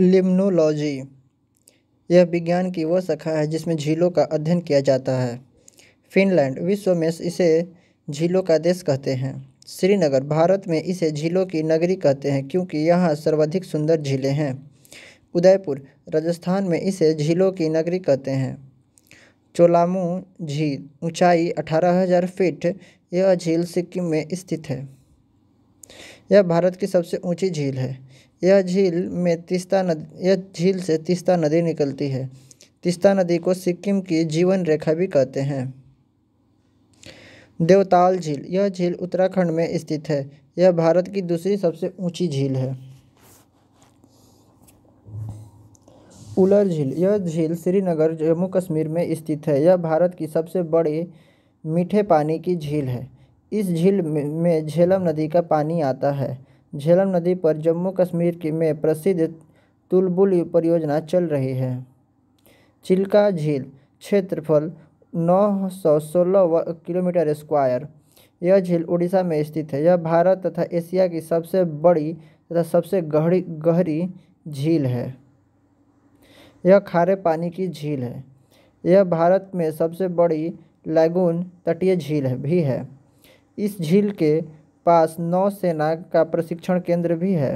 limnology यह विज्ञान की वह शाखा है जिसमें झीलों का अध्ययन किया जाता है फिनलैंड विश्व में इसे झीलों का देश कहते हैं श्रीनगर भारत में इसे झीलों की नगरी कहते हैं क्योंकि यहाँ सर्वाधिक सुंदर झीलें हैं उदयपुर राजस्थान में इसे झीलों की नगरी कहते हैं चोलामू झील ऊंचाई 18,000 फीट यह झील सिक्किम में स्थित है यह भारत की सबसे ऊंची झील है यह झील में तीस्ता नदी यह झील से तीस्ता नदी निकलती है तीस्ता नदी को सिक्किम की जीवन रेखा भी कहते हैं देवताल झील यह झील उत्तराखंड में स्थित है यह भारत की दूसरी सबसे ऊंची झील है उलर झील यह झील श्रीनगर जम्मू कश्मीर में स्थित है यह भारत की सबसे बड़ी मीठे पानी की झील है इस झील में झेलम नदी का पानी आता है झेलम नदी पर जम्मू कश्मीर की में प्रसिद्ध तुलबुल परियोजना चल रही है चिल्का झील क्षेत्रफल नौ सौ सोलह किलोमीटर स्क्वायर यह झील उड़ीसा में स्थित है यह भारत तथा एशिया की सबसे बड़ी तथा सबसे गहरी गहरी झील है यह खारे पानी की झील है यह भारत में सबसे बड़ी लैगून तटीय झील भी है इस झील के पास नौसेना का प्रशिक्षण केंद्र भी है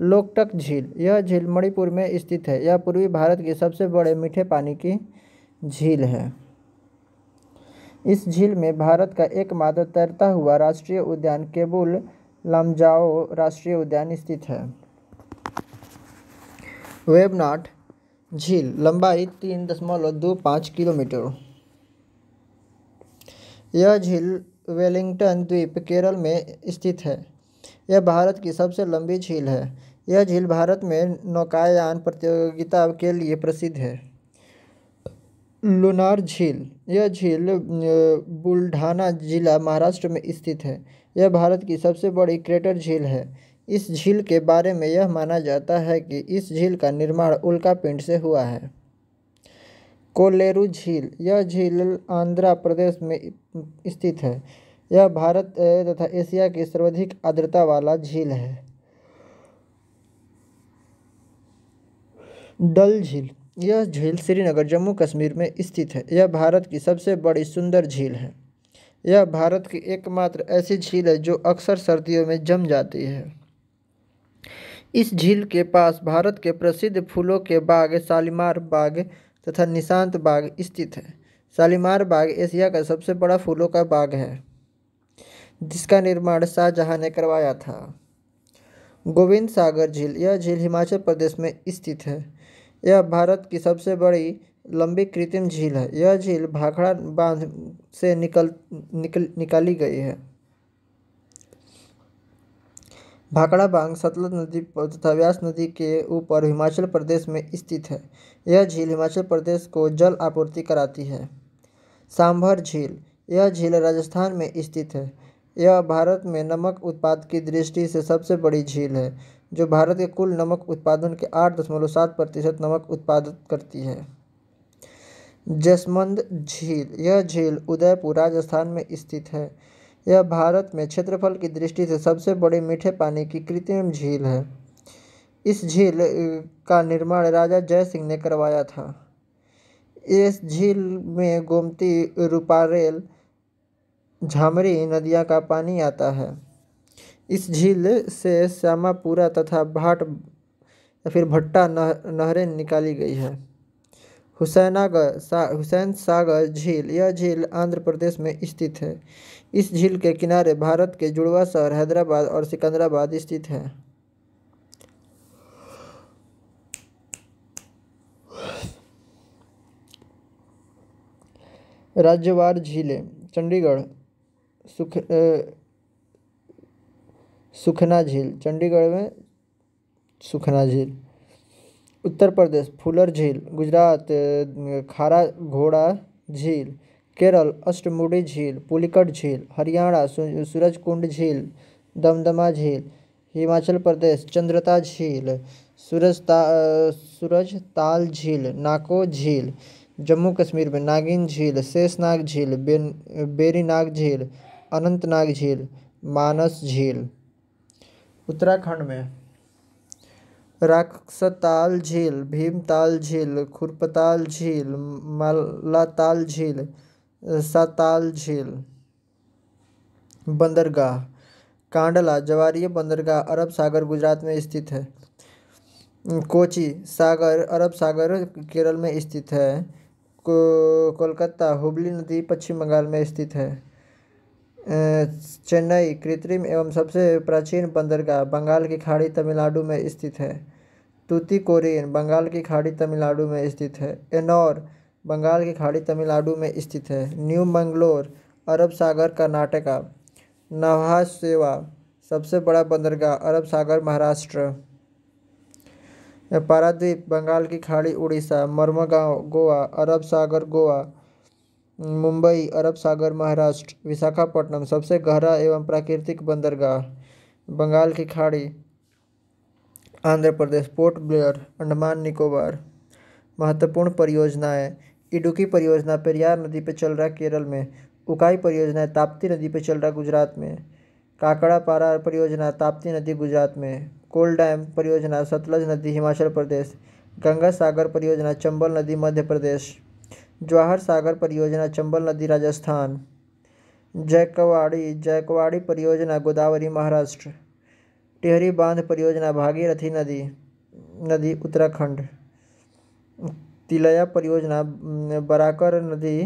लोकटक झील यह झील मणिपुर में स्थित है यह पूर्वी भारत की सबसे बड़े मीठे पानी की झील है इस झील में भारत का एकमात्र तैरता हुआ राष्ट्रीय उद्यान केबुल लमजाओ राष्ट्रीय उद्यान स्थित है वेबनाट झील लंबाई तीन दशमलव दो पाँच किलोमीटर यह झील वेलिंगटन द्वीप केरल में स्थित है यह भारत की सबसे लंबी झील है यह झील भारत में नौकायान प्रतियोगिता के लिए प्रसिद्ध है लुनार झील यह झील बुल्ढाना जिला महाराष्ट्र में स्थित है यह भारत की सबसे बड़ी क्रेटर झील है इस झील के बारे में यह माना जाता है कि इस झील का निर्माण उल्कापिंड से हुआ है कोलेरू झील यह झील आंध्र प्रदेश में स्थित है यह भारत तथा एशिया की सर्वाधिक आर्द्रता वाला झील है डल झील यह झील श्रीनगर जम्मू कश्मीर में स्थित है यह भारत की सबसे बड़ी सुंदर झील है यह भारत की एकमात्र ऐसी झील है जो अक्सर सर्दियों में जम जाती है इस झील के पास भारत के प्रसिद्ध फूलों के बाग शालीमार बाग तथा निशांत बाग स्थित है शालीमार बाग एशिया का सबसे बड़ा फूलों का बाग है जिसका निर्माण शाहजहाँ ने करवाया था गोविंद सागर झील यह झील हिमाचल प्रदेश में स्थित है यह भारत की सबसे बड़ी लंबी कृत्रिम झील है यह झील भाखड़ा बांध से निकल निकल निकाली गई है भाखड़ा बांग सतलज नदी तथा व्यास नदी के ऊपर हिमाचल प्रदेश में स्थित है यह झील हिमाचल प्रदेश को जल आपूर्ति कराती है सांभर झील यह झील राजस्थान में स्थित है यह भारत में नमक उत्पाद की दृष्टि से सबसे बड़ी झील है जो भारत के कुल नमक उत्पादन के आठ दशमलव सात प्रतिशत नमक उत्पादित करती है जसमंद झील यह झील उदयपुर राजस्थान में स्थित है यह भारत में क्षेत्रफल की दृष्टि से सबसे बड़ी मीठे पानी की कृत्रिम झील है इस झील का निर्माण राजा जय सिंह ने करवाया था इस झील में गोमती रूपारेल झामरी नदियाँ का पानी आता है इस झील से श्यामापुरा तथा भाट या फिर भट्टा नह नहरें निकाली गई है हुसैनागर सा हुसैन सागर झील यह झील आंध्र प्रदेश में स्थित है इस झील के किनारे भारत के जुड़वा शहर हैदराबाद और सिकंदराबाद स्थित है राज्यवार झीलें चंडीगढ़ सुख सुखना झील चंडीगढ़ में सुखना झील उत्तर प्रदेश फूलर झील गुजरात खारा घोड़ा झील केरल अष्टमुडी झील पुलिकट झील हरियाणा सूरजकुंड झील दमदमा झील हिमाचल प्रदेश चंद्रता झील सूरजता ताल झील नाको झील जम्मू कश्मीर में नागिन झील शेषनाग झील बेरीनाग झील अनंतनाग झील मानस झील उत्तराखंड में राक्षताल झील भीमताल झील खुरपताल झील मालाताल झील साताल झील बंदरगाह कांडला जवारीय बंदरगाह अरब सागर गुजरात में स्थित है कोची सागर अरब सागर केरल में स्थित है कोलकाता हुबली नदी पश्चिम बंगाल में स्थित है चेन्नई कृत्रिम एवं सबसे प्राचीन बंदरगाह बंगाल की खाड़ी तमिलनाडु में स्थित है तूती कोरियन बंगाल की खाड़ी तमिलनाडु में स्थित है एनौर बंगाल की खाड़ी तमिलनाडु में स्थित है न्यू मंगलोर अरब सागर कर्नाटका नवहाज सेवा सबसे बड़ा बंदरगाह अरब सागर महाराष्ट्र पारादीप बंगाल की खाड़ी उड़ीसा मर्मगांव गोवा अरब सागर गोवा मुंबई अरब सागर महाराष्ट्र विशाखापट्टनम सबसे गहरा एवं प्राकृतिक बंदरगाह बंगाल की खाड़ी आंध्र प्रदेश पोर्ट ब्लेयर अंडमान निकोबार महत्वपूर्ण परियोजनाएं इडुकी परियोजना पेरियार नदी पर चल रहा केरल में उकाई परियोजना ताप्ती नदी पर चल रहा गुजरात में काकड़ा पारा परियोजना ताप्ती नदी गुजरात में कोल डैम परियोजना सतलज नदी हिमाचल प्रदेश गंगा सागर परियोजना चंबल नदी मध्य प्रदेश जवाहर सागर परियोजना चंबल नदी राजस्थान जैकवाड़ी जैकवाड़ी परियोजना गोदावरी महाराष्ट्र टिहरी बांध परियोजना भागीरथी नदी नदी उत्तराखंड तिलैया परियोजना बराकर नदी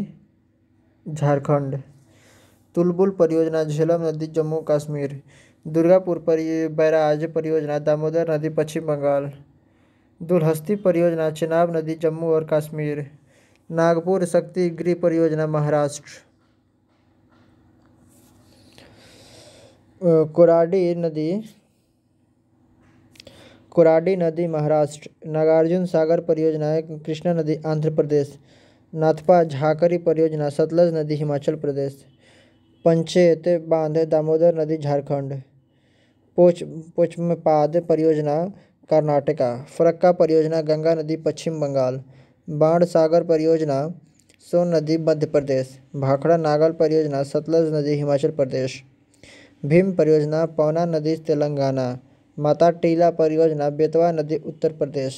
झारखंड तुलबुल परियोजना झेलम नदी जम्मू कश्मीर दुर्गापुर परि बैराज परियोजना दामोदर नदी पश्चिम बंगाल दुलहस्ती परियोजना चिनाब नदी जम्मू और कश्मीर नागपुर शक्ति गृह परियोजना महाराष्ट्र कोराडी नदी कोराडी नदी महाराष्ट्र नागार्जुन सागर परियोजना कृष्णा नदी आंध्र प्रदेश नाथपा झाकरी परियोजना सतलज नदी हिमाचल प्रदेश पंचेत बांध दामोदर नदी झारखंड पोच पोचमपाद परियोजना कर्नाटका फरक्का परियोजना गंगा नदी पश्चिम बंगाल बाण सागर परियोजना सोन नदी मध्य प्रदेश भाखड़ा नागल परियोजना सतलज नदी हिमाचल प्रदेश भीम परियोजना पौना नदी तेलंगाना माता टीला परियोजना बेतवा नदी उत्तर प्रदेश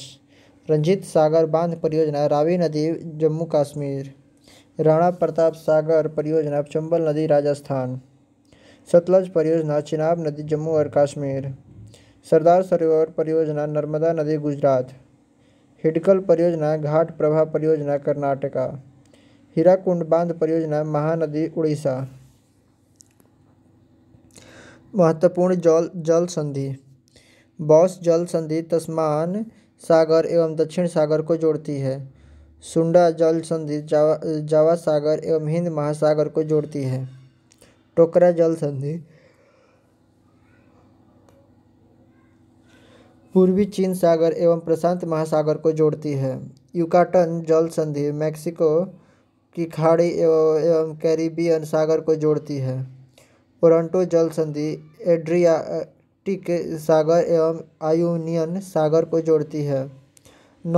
रंजीत सागर बांध परियोजना रावी नदी जम्मू कश्मीर राणा प्रताप सागर परियोजना चंबल नदी राजस्थान सतलज परियोजना चिनाब नदी जम्मू और कश्मीर सरदार सरोवर परियोजना नर्मदा नदी गुजरात हिडकल परियोजना घाट प्रभा परियोजना कर्नाटका हीराकुंड बांध परियोजना महानदी उड़ीसा महत्वपूर्ण जल जल संधि बॉस जल संधि तस्मान सागर एवं दक्षिण सागर को जोड़ती है सुंडा जल संधि जावा जावा सागर एवं हिंद महासागर को जोड़ती है टोकरा जल संधि पूर्वी चीन सागर एवं प्रशांत महासागर को जोड़ती है युकाटन जल संधि मैक्सिको की खाड़ी एवं कैरिबियन सागर को जोड़ती है टोरंटो जल संधि एड्रियाटिक सागर एवं आयूनियन सागर को जोड़ती है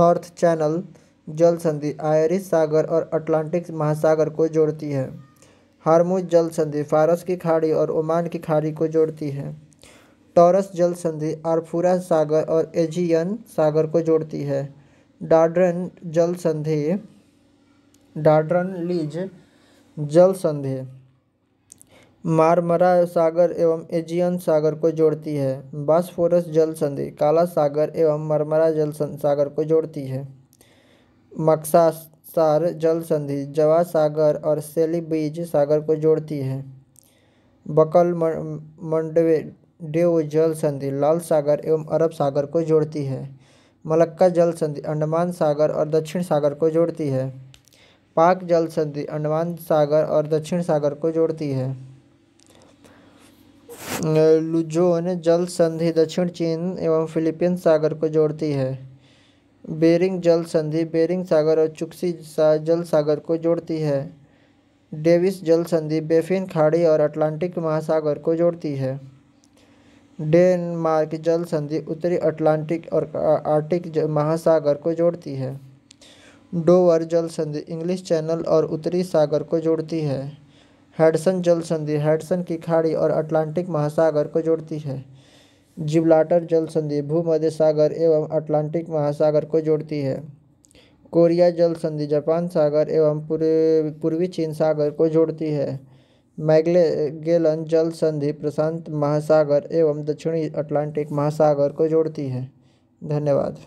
नॉर्थ चैनल जल संधि आयरिश सागर और अटलांटिक महासागर को जोड़ती है हारमोज जल संधि फारस की खाड़ी और ओमान की खाड़ी को जोड़ती है टॉरस जल संधि आरफूरा सागर और एजियन सागर को जोड़ती है डार्ड्रन जल संधि डार्ड्रन लीज जल संधि मारमरा सागर एवं एजियन सागर को जोड़ती है बास्फोरस जल संधि काला सागर एवं मरमरा जल सागर को जोड़ती है मक्सासार जल संधि जवा सागर और सेली बीज सागर को जोड़ती है बकल मंडवे डेउ जल संधि लाल सागर एवं अरब सागर को जोड़ती है मलक्का जल संधि अंडमान सागर और दक्षिण सागर को जोड़ती है पाक जल संधि अंडमान सागर और दक्षिण सागर को जोड़ती है लुजोन जल संधि दक्षिण चीन एवं फिलीपीन सागर को जोड़ती है बेरिंग जल संधि बेरिंग सागर और चुक्सी सा जल सागर को जोड़ती है डेविस जल संधि बेफिन खाड़ी और अटलांटिक महासागर को जोड़ती है डेनमार्क जल संधि उत्तरी अटलांटिक और आर्टिक महासागर को जोड़ती है डोवर जल संधि इंग्लिश चैनल और उत्तरी सागर को जोड़ती है हेडसन जल संधि हेडसन की खाड़ी और अटलांटिक महासागर को जोड़ती है जिब्लाटर जल संधि भूमध्य सागर एवं अटलांटिक महासागर को जोड़ती है कोरिया जल संधि जापान सागर एवं पूर्वी चीन सागर को जोड़ती है मैगलेगेलन जल संधि प्रशांत महासागर एवं दक्षिणी अटलांटिक महासागर को जोड़ती है धन्यवाद